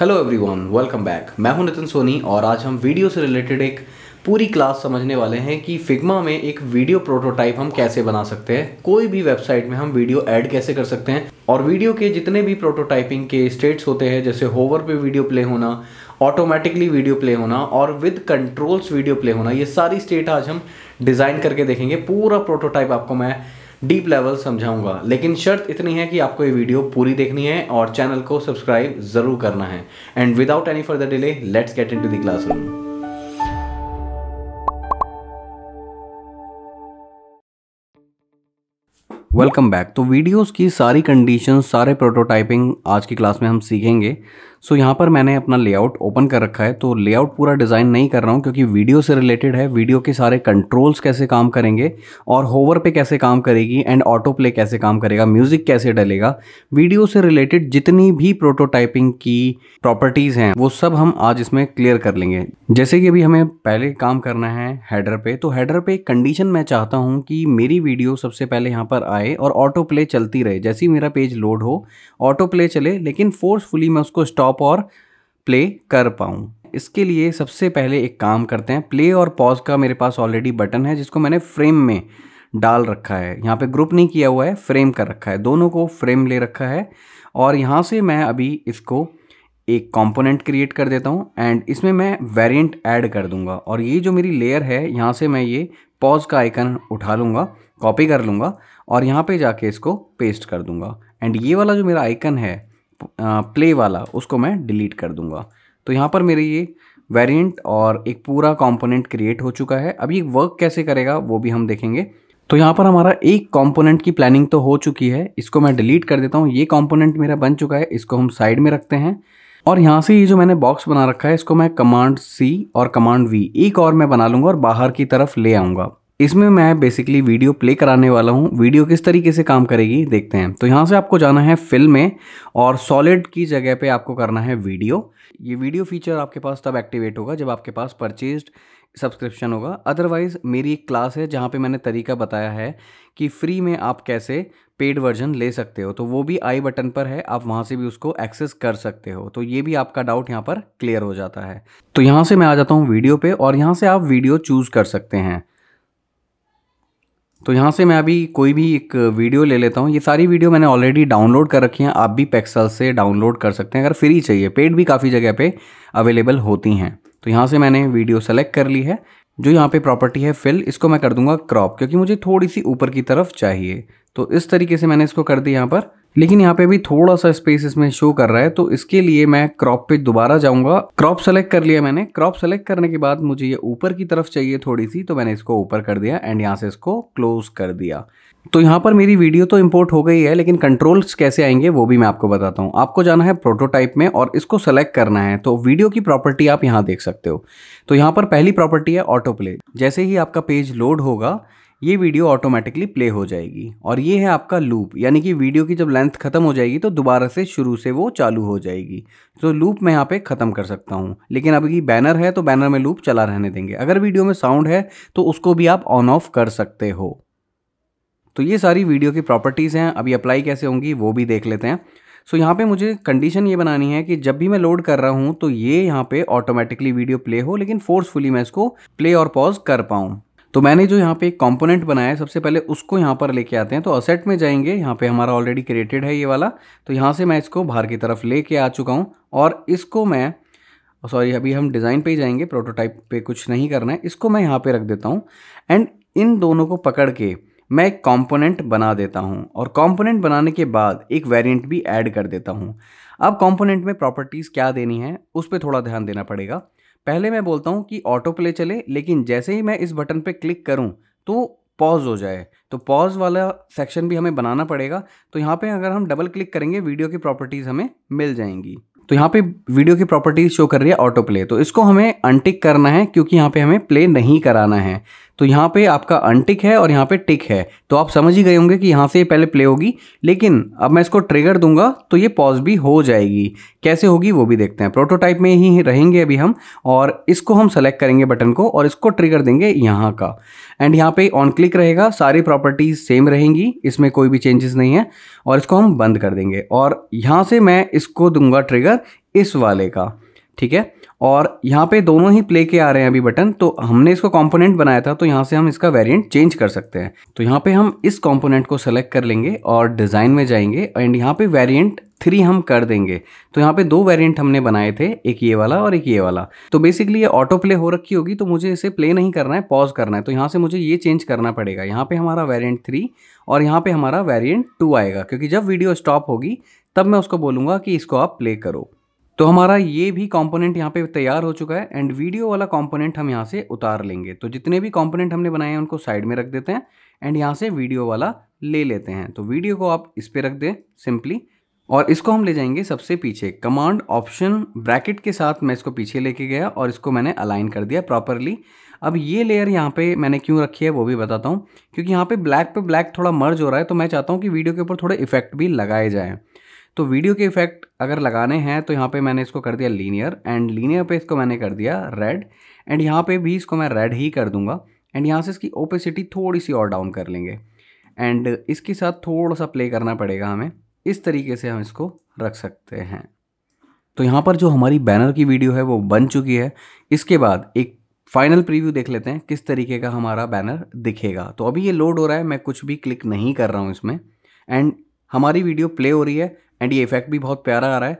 hello everyone welcome back मैं हूं नितिन सोनी और आज हम वीडियो से रिलेटेड एक पूरी क्लास समझने वाले हैं कि फिग्मा में एक वीडियो प्रोटोटाइप हम कैसे बना सकते हैं कोई भी वेबसाइट में हम वीडियो ऐड कैसे कर सकते हैं और वीडियो के जितने भी प्रोटोटाइपिंग के स्टेट्स होते हैं जैसे होवर पे वीडियो प्ले होना ऑटोमेटिकली वीडियो प्ले होना और विद कंट्रोल्स वीडियो प्ले होना ये सारी स्टेट आज हम डिज़ाइन करके देखेंगे पूरा प्रोटोटाइप आपको मैं डीप लेवल समझाऊंगा लेकिन शर्त इतनी है कि आपको ये वीडियो पूरी देखनी है और चैनल को सब्सक्राइब ज़रूर करना है and without any further delay let's get into the room welcome back तो वीडियोस की सारी कंडीशन सारे प्रोटोटाइपिंग आज की क्लास में हम सीखेंगे सो so, यहाँ पर मैंने अपना लेआउट ओपन कर रखा है तो लेआउट पूरा डिज़ाइन नहीं कर रहा हूँ क्योंकि वीडियो से रिलेटेड है वीडियो के सारे कंट्रोल्स कैसे काम करेंगे और होवर पे कैसे काम करेगी एंड ऑटो प्ले कैसे काम करेगा म्यूज़िक कैसे डलेगा वीडियो से रिलेटेड जितनी भी प्रोटोटाइपिंग की प्रॉपर्टीज़ हैं वो सब हम आज इसमें क्लियर कर लेंगे जैसे कि अभी हमें पहले काम करना है हेडर पे तो हैडर पे कंडीशन मैं चाहता हूँ कि मेरी वीडियो सबसे पहले यहाँ पर आए आए और ऑटो प्ले चलती रहे जैसे ही मेरा पेज लोड हो ऑटो प्ले चले लेकिन फोर्सफुली मैं उसको स्टॉप और प्ले कर पाऊँ इसके लिए सबसे पहले एक काम करते हैं प्ले और पॉज का मेरे पास ऑलरेडी बटन है जिसको मैंने फ्रेम में डाल रखा है यहाँ पे ग्रुप नहीं किया हुआ है फ्रेम कर रखा है दोनों को फ्रेम ले रखा है और यहाँ से मैं अभी इसको एक कंपोनेंट क्रिएट कर देता हूँ एंड इसमें मैं वेरिएंट ऐड कर दूँगा और ये जो मेरी लेयर है यहाँ से मैं ये पॉज का आइकन उठा लूँगा कॉपी कर लूँगा और यहाँ पे जाके इसको पेस्ट कर दूंगा एंड ये वाला जो मेरा आइकन है प्ले वाला उसको मैं डिलीट कर दूंगा तो यहाँ पर मेरे ये वेरिएंट और एक पूरा कंपोनेंट क्रिएट हो चुका है अब ये वर्क कैसे करेगा वो भी हम देखेंगे तो यहाँ पर हमारा एक कंपोनेंट की प्लानिंग तो हो चुकी है इसको मैं डिलीट कर देता हूँ ये कॉम्पोनेंट मेरा बन चुका है इसको हम साइड में रखते हैं और यहाँ से ये जो मैंने बॉक्स बना रखा है इसको मैं कमांड सी और कमांड वी एक और मैं बना लूँगा और बाहर की तरफ ले आऊँगा इसमें मैं बेसिकली वीडियो प्ले कराने वाला हूँ वीडियो किस तरीके से काम करेगी देखते हैं तो यहाँ से आपको जाना है फिल्म में और सॉलिड की जगह पे आपको करना है वीडियो ये वीडियो फीचर आपके पास तब एक्टिवेट होगा जब आपके पास परचेज्ड सब्सक्रिप्शन होगा अदरवाइज़ मेरी एक क्लास है जहाँ पे मैंने तरीका बताया है कि फ्री में आप कैसे पेड वर्जन ले सकते हो तो वो भी आई बटन पर है आप वहाँ से भी उसको एक्सेस कर सकते हो तो ये भी आपका डाउट यहाँ पर क्लियर हो जाता है तो यहाँ से मैं आ जाता हूँ वीडियो पे और यहाँ से आप वीडियो चूज़ कर सकते हैं तो यहाँ से मैं अभी कोई भी एक वीडियो ले लेता हूँ ये सारी वीडियो मैंने ऑलरेडी डाउनलोड कर रखी हैं आप भी पैक्सल से डाउनलोड कर सकते हैं अगर फ्री चाहिए पेड भी काफ़ी जगह पे अवेलेबल होती हैं तो यहाँ से मैंने वीडियो सेलेक्ट कर ली है जो यहाँ पे प्रॉपर्टी है फिल इसको मैं कर दूंगा क्रॉप क्योंकि मुझे थोड़ी सी ऊपर की तरफ चाहिए तो इस तरीके से मैंने इसको कर दी यहाँ पर लेकिन यहाँ पे भी थोड़ा सा स्पेस इसमें शो कर रहा है तो इसके लिए मैं क्रॉप पे दोबारा जाऊंगा क्रॉप सेलेक्ट कर लिया मैंने क्रॉप सेलेक्ट करने के बाद मुझे ये ऊपर की तरफ चाहिए थोड़ी सी तो मैंने इसको ऊपर कर दिया एंड यहाँ से इसको क्लोज कर दिया तो यहाँ पर मेरी वीडियो तो इम्पोर्ट हो गई है लेकिन कंट्रोल्स कैसे आएंगे वो भी मैं आपको बताता हूँ आपको जाना है प्रोटोटाइप में और इसको सेलेक्ट करना है तो वीडियो की प्रॉपर्टी आप यहाँ देख सकते हो तो यहाँ पर पहली प्रॉपर्टी है ऑटो प्ले जैसे ही आपका पेज लोड होगा ये वीडियो ऑटोमेटिकली प्ले हो जाएगी और ये है आपका लूप यानी कि वीडियो की जब लेंथ ख़त्म हो जाएगी तो दोबारा से शुरू से वो चालू हो जाएगी तो लूप मैं यहाँ पे ख़त्म कर सकता हूँ लेकिन अभी बैनर है तो बैनर में लूप चला रहने देंगे अगर वीडियो में साउंड है तो उसको भी आप ऑन ऑफ कर सकते हो तो ये सारी वीडियो की प्रॉपर्टीज़ हैं अभी अप्लाई कैसे होंगी वो भी देख लेते हैं सो so, यहाँ पे मुझे कंडीशन ये बनानी है कि जब भी मैं लोड कर रहा हूँ तो ये यहाँ पे ऑटोमेटिकली वीडियो प्ले हो लेकिन फोर्सफुली मैं इसको प्ले और पॉज कर पाऊँ तो मैंने जो यहाँ पे एक कॉम्पोनेंट बनाया है सबसे पहले उसको यहाँ पर लेके आते हैं तो असेट में जाएंगे यहाँ पे हमारा ऑलरेडी क्रिएटेड है ये वाला तो यहाँ से मैं इसको बाहर की तरफ लेके आ चुका हूँ और इसको मैं सॉरी अभी हम डिज़ाइन पे ही जाएंगे प्रोटोटाइप पे कुछ नहीं करना है इसको मैं यहाँ पे रख देता हूँ एंड इन दोनों को पकड़ के मैं एक कॉम्पोनेंट बना देता हूँ और कॉम्पोनेंट बनाने के बाद एक वेरियंट भी ऐड कर देता हूँ अब कॉम्पोनेंट में प्रॉपर्टीज़ क्या देनी है उस पर थोड़ा ध्यान देना पड़ेगा पहले मैं बोलता हूँ कि ऑटो प्ले चले लेकिन जैसे ही मैं इस बटन पर क्लिक करूँ तो पॉज हो जाए तो पॉज वाला सेक्शन भी हमें बनाना पड़ेगा तो यहाँ पे अगर हम डबल क्लिक करेंगे वीडियो की प्रॉपर्टीज़ हमें मिल जाएंगी तो यहाँ पे वीडियो की प्रॉपर्टीज शो कर रही है ऑटो प्ले तो इसको हमें अनटिक करना है क्योंकि यहाँ पे हमें प्ले नहीं कराना है तो यहाँ पे आपका अनटिक है और यहाँ पे टिक है तो आप समझ ही गए होंगे कि यहाँ से ये पहले प्ले होगी लेकिन अब मैं इसको ट्रिगर दूंगा तो ये पॉज भी हो जाएगी कैसे होगी वो भी देखते हैं प्रोटोटाइप में ही रहेंगे अभी हम और इसको हम सेलेक्ट करेंगे बटन को और इसको ट्रिगर देंगे यहाँ का एंड यहाँ पे ऑन क्लिक रहेगा सारी प्रॉपर्टीज सेम रहेंगी इसमें कोई भी चेंजेस नहीं है और इसको हम बंद कर देंगे और यहाँ से मैं इसको दूंगा ट्रिगर इस वाले का ठीक है और यहाँ पे दोनों ही प्ले के आ रहे हैं अभी बटन तो हमने इसको कंपोनेंट बनाया था तो यहाँ से हम इसका वेरिएंट चेंज कर सकते हैं तो यहाँ पे हम इस कंपोनेंट को सेलेक्ट कर लेंगे और डिज़ाइन में जाएंगे एंड यहाँ पे वेरिएंट थ्री हम कर देंगे तो यहाँ पे दो वेरिएंट हमने बनाए थे एक ये वाला और एक ये वाला तो बेसिकली ये ऑटो प्ले हो रखी होगी तो मुझे इसे प्ले नहीं करना है पॉज करना है तो यहाँ से मुझे ये चेंज करना पड़ेगा यहाँ पर हमारा वेरियंट थ्री और यहाँ पर हमारा वेरियंट टू आएगा क्योंकि जब वीडियो स्टॉप होगी तब मैं उसको बोलूँगा कि इसको आप प्ले करो तो हमारा ये भी कंपोनेंट यहाँ पे तैयार हो चुका है एंड वीडियो वाला कंपोनेंट हम यहाँ से उतार लेंगे तो जितने भी कंपोनेंट हमने बनाए हैं उनको साइड में रख देते हैं एंड यहाँ से वीडियो वाला ले लेते हैं तो वीडियो को आप इस पर रख दें सिंपली और इसको हम ले जाएंगे सबसे पीछे कमांड ऑप्शन ब्रैकेट के साथ मैं इसको पीछे लेके गया और इसको मैंने अलाइन कर दिया प्रॉपरली अब ये लेयर यहाँ पे मैंने क्यों रखी है वो भी बताता हूँ क्योंकि यहाँ पे ब्लैक पे ब्लैक थोड़ा मर्ज हो रहा है तो मैं चाहता हूँ कि वीडियो के ऊपर थोड़े इफेक्ट भी लगाए जाएँ तो वीडियो के इफेक्ट अगर लगाने हैं तो यहाँ पे मैंने इसको कर दिया लीनियर एंड लीनियर पे इसको मैंने कर दिया रेड एंड यहाँ पे भी इसको मैं रेड ही कर दूंगा एंड यहाँ से इसकी ओपेसिटी थोड़ी सी और डाउन कर लेंगे एंड इसके साथ थोड़ा सा प्ले करना पड़ेगा हमें इस तरीके से हम इसको रख सकते हैं तो यहाँ पर जो हमारी बैनर की वीडियो है वो बन चुकी है इसके बाद एक फाइनल प्रीव्यू देख लेते हैं किस तरीके का हमारा बैनर दिखेगा तो अभी ये लोड हो रहा है मैं कुछ भी क्लिक नहीं कर रहा हूँ इसमें एंड हमारी वीडियो प्ले हो रही है एंड ये इफेक्ट भी बहुत प्यारा आ रहा है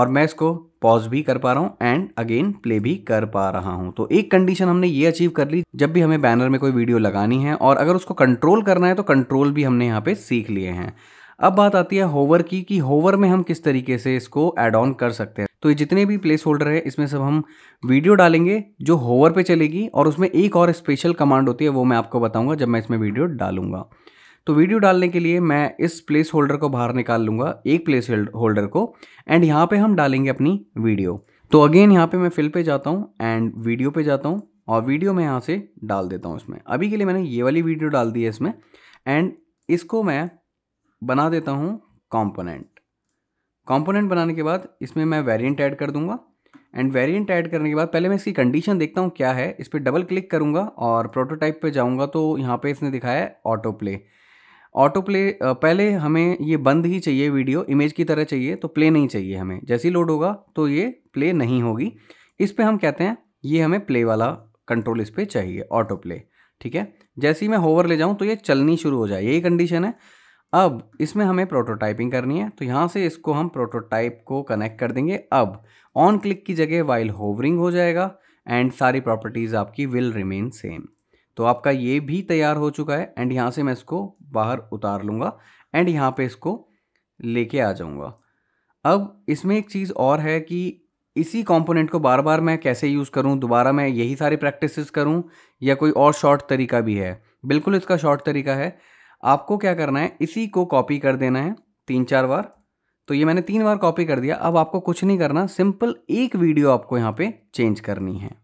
और मैं इसको पॉज भी कर पा रहा हूँ एंड अगेन प्ले भी कर पा रहा हूँ तो एक कंडीशन हमने ये अचीव कर ली जब भी हमें बैनर में कोई वीडियो लगानी है और अगर उसको कंट्रोल करना है तो कंट्रोल भी हमने यहाँ पे सीख लिए हैं अब बात आती है होवर की कि होवर में हम किस तरीके से इसको एड ऑन कर सकते हैं तो ये जितने भी प्लेस होल्डर है इसमें सब हम वीडियो डालेंगे जो होवर पर चलेगी और उसमें एक और स्पेशल कमांड होती है वो मैं आपको बताऊँगा जब मैं इसमें वीडियो डालूंगा तो वीडियो डालने के लिए मैं इस प्लेस होल्डर को बाहर निकाल लूँगा एक प्लेस होल्डर को एंड यहाँ पे हम डालेंगे अपनी वीडियो तो अगेन यहाँ पे मैं फिल पे जाता हूँ एंड वीडियो पे जाता हूँ और वीडियो मैं यहाँ से डाल देता हूँ इसमें अभी के लिए मैंने ये वाली वीडियो डाल दी है इसमें एंड इसको मैं बना देता हूँ कॉम्पोनेंट कॉम्पोनेंट बनाने के बाद इसमें मैं वेरियंट ऐड कर दूंगा एंड वेरिएंट ऐड करने के बाद पहले मैं इसकी कंडीशन देखता हूँ क्या है इस पर डबल क्लिक करूँगा और प्रोटोटाइप पे जाऊँगा तो यहाँ पे इसने दिखाया है ऑटो प्ले ऑटो प्ले पहले हमें ये बंद ही चाहिए वीडियो इमेज की तरह चाहिए तो प्ले नहीं चाहिए हमें जैसे ही लोड होगा तो ये प्ले नहीं होगी इस पर हम कहते हैं ये हमें प्ले वाला कंट्रोल इस पर चाहिए ऑटो प्ले ठीक है जैसे ही मैं होवर ले जाऊँ तो ये चलनी शुरू हो जाए यही कंडीशन है अब इसमें हमें प्रोटोटाइपिंग करनी है तो यहाँ से इसको हम प्रोटोटाइप को कनेक्ट कर देंगे अब ऑन क्लिक की जगह वाइल होवरिंग हो जाएगा एंड सारी प्रॉपर्टीज़ आपकी विल रिमेन सेम तो आपका ये भी तैयार हो चुका है एंड यहाँ से मैं इसको बाहर उतार लूँगा एंड यहाँ पे इसको लेके आ जाऊँगा अब इसमें एक चीज़ और है कि इसी कंपोनेंट को बार बार मैं कैसे यूज़ करूँ दोबारा मैं यही सारी प्रैक्टिस करूँ या कोई और शॉर्ट तरीका भी है बिल्कुल इसका शॉर्ट तरीका है आपको क्या करना है इसी को कॉपी कर देना है तीन चार बार तो ये मैंने तीन बार कॉपी कर दिया अब आपको कुछ नहीं करना सिंपल एक वीडियो आपको यहाँ पर चेंज करनी है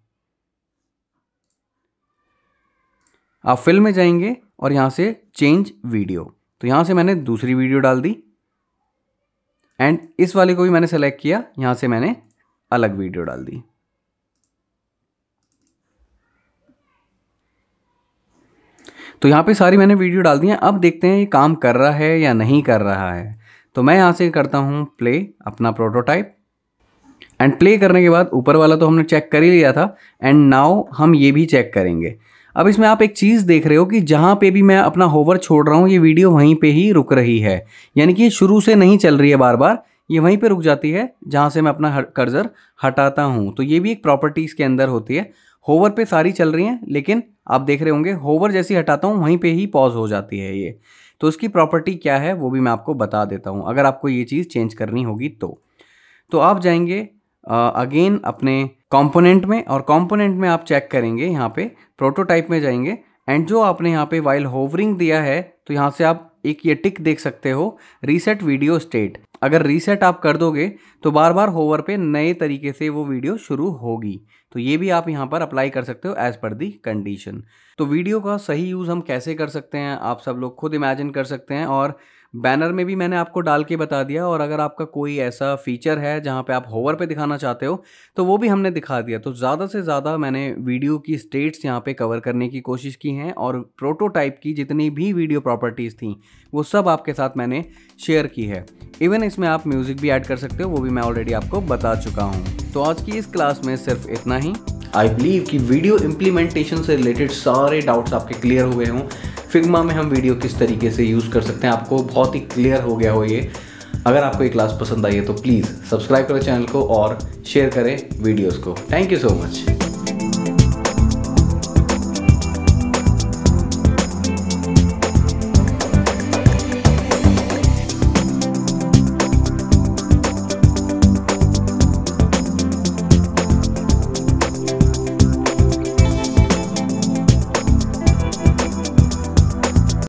आप फिल्म में जाएंगे और यहाँ से चेंज वीडियो तो यहाँ से मैंने दूसरी वीडियो डाल दी एंड इस वाले को भी मैंने सेलेक्ट किया यहाँ से मैंने अलग वीडियो डाल दी तो यहाँ पे सारी मैंने वीडियो डाल दी है अब देखते हैं ये काम कर रहा है या नहीं कर रहा है तो मैं यहाँ से करता हूँ प्ले अपना प्रोटोटाइप एंड प्ले करने के बाद ऊपर वाला तो हमने चेक कर ही लिया था एंड नाउ हम ये भी चेक करेंगे अब इसमें आप एक चीज़ देख रहे हो कि जहाँ पे भी मैं अपना होवर छोड़ रहा हूँ ये वीडियो वहीं पे ही रुक रही है यानी कि शुरू से नहीं चल रही है बार बार ये वहीं पे रुक जाती है जहाँ से मैं अपना कर्जर हटाता हूँ तो ये भी एक प्रॉपर्टीज़ के अंदर होती है होवर पे सारी चल रही हैं लेकिन आप देख रहे होंगे होवर जैसी हटाता हूँ वहीं पर ही पॉज हो जाती है ये तो उसकी प्रॉपर्टी क्या है वो भी मैं आपको बता देता हूँ अगर आपको ये चीज़ चेंज करनी होगी तो तो आप जाएंगे अगेन अपने कॉम्पोनेंट में और कॉम्पोनेंट में आप चेक करेंगे यहाँ पे प्रोटोटाइप में जाएंगे एंड जो आपने यहाँ पे वाइल होवरिंग दिया है तो यहाँ से आप एक ये टिक देख सकते हो रीसेट वीडियो स्टेट अगर रीसेट आप कर दोगे तो बार बार होवर पे नए तरीके से वो वीडियो शुरू होगी तो ये भी आप यहाँ पर अप्लाई कर सकते हो एज पर दी कंडीशन तो वीडियो का सही यूज़ हम कैसे कर सकते हैं आप सब लोग खुद इमेजिन कर सकते हैं और बैनर में भी मैंने आपको डाल के बता दिया और अगर आपका कोई ऐसा फीचर है जहाँ पे आप होवर पे दिखाना चाहते हो तो वो भी हमने दिखा दिया तो ज़्यादा से ज़्यादा मैंने वीडियो की स्टेट्स यहाँ पे कवर करने की कोशिश की हैं और प्रोटोटाइप की जितनी भी वीडियो प्रॉपर्टीज़ थी वो सब आपके साथ मैंने शेयर की है इवन इसमें आप म्यूज़िक भी ऐड कर सकते हो वो भी मैं ऑलरेडी आपको बता चुका हूँ तो आज की इस क्लास में सिर्फ इतना ही आई बिलीव कि वीडियो इम्प्लीमेंटेशन से रिलेटेड सारे डाउट्स आपके क्लियर हुए हों फिग्मा में हम वीडियो किस तरीके से यूज़ कर सकते हैं आपको बहुत ही क्लियर हो गया हो ये अगर आपको ये क्लास पसंद आई है तो प्लीज़ सब्सक्राइब करें चैनल को और शेयर करें वीडियोज़ को थैंक यू सो मच